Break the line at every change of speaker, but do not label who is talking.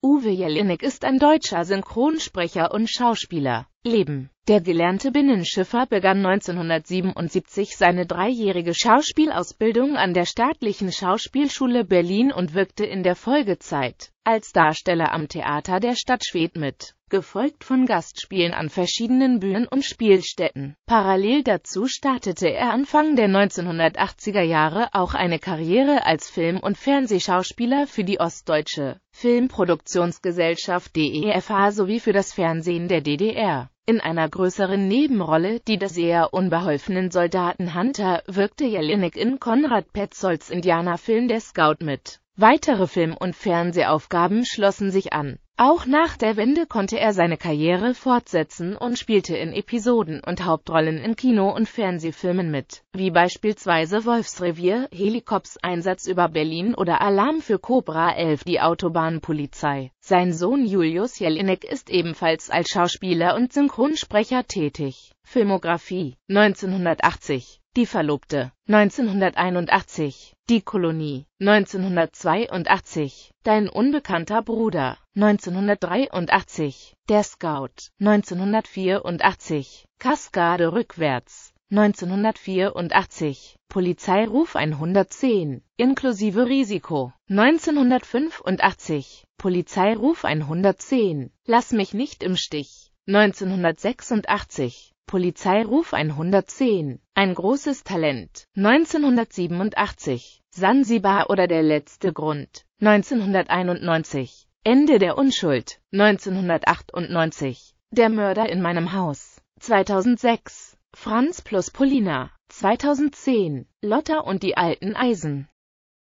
Uwe Jelinek ist ein deutscher Synchronsprecher und Schauspieler. Leben. Der gelernte Binnenschiffer begann 1977 seine dreijährige Schauspielausbildung an der Staatlichen Schauspielschule Berlin und wirkte in der Folgezeit als Darsteller am Theater der Stadt Schwedt mit gefolgt von Gastspielen an verschiedenen Bühnen und Spielstätten. Parallel dazu startete er Anfang der 1980er Jahre auch eine Karriere als Film- und Fernsehschauspieler für die ostdeutsche Filmproduktionsgesellschaft DEFA sowie für das Fernsehen der DDR. In einer größeren Nebenrolle, die des eher unbeholfenen Soldaten Hunter, wirkte Jelinek in Konrad Petzolds Indianerfilm Der Scout mit. Weitere Film- und Fernsehaufgaben schlossen sich an. Auch nach der Wende konnte er seine Karriere fortsetzen und spielte in Episoden und Hauptrollen in Kino- und Fernsehfilmen mit, wie beispielsweise Wolfsrevier, Helikops Einsatz über Berlin oder Alarm für Cobra 11, die Autobahnpolizei. Sein Sohn Julius Jelinek ist ebenfalls als Schauspieler und Synchronsprecher tätig. Filmografie 1980 Die Verlobte 1981 Die Kolonie 1982 Dein unbekannter Bruder 1983, Der Scout, 1984, Kaskade rückwärts, 1984, Polizeiruf 110, inklusive Risiko, 1985, Polizeiruf 110, Lass mich nicht im Stich, 1986, Polizeiruf 110, ein großes Talent, 1987, Sansibar oder der letzte Grund, 1991, Ende der Unschuld 1998. Der Mörder in meinem Haus 2006. Franz plus Polina 2010. Lotta und die alten Eisen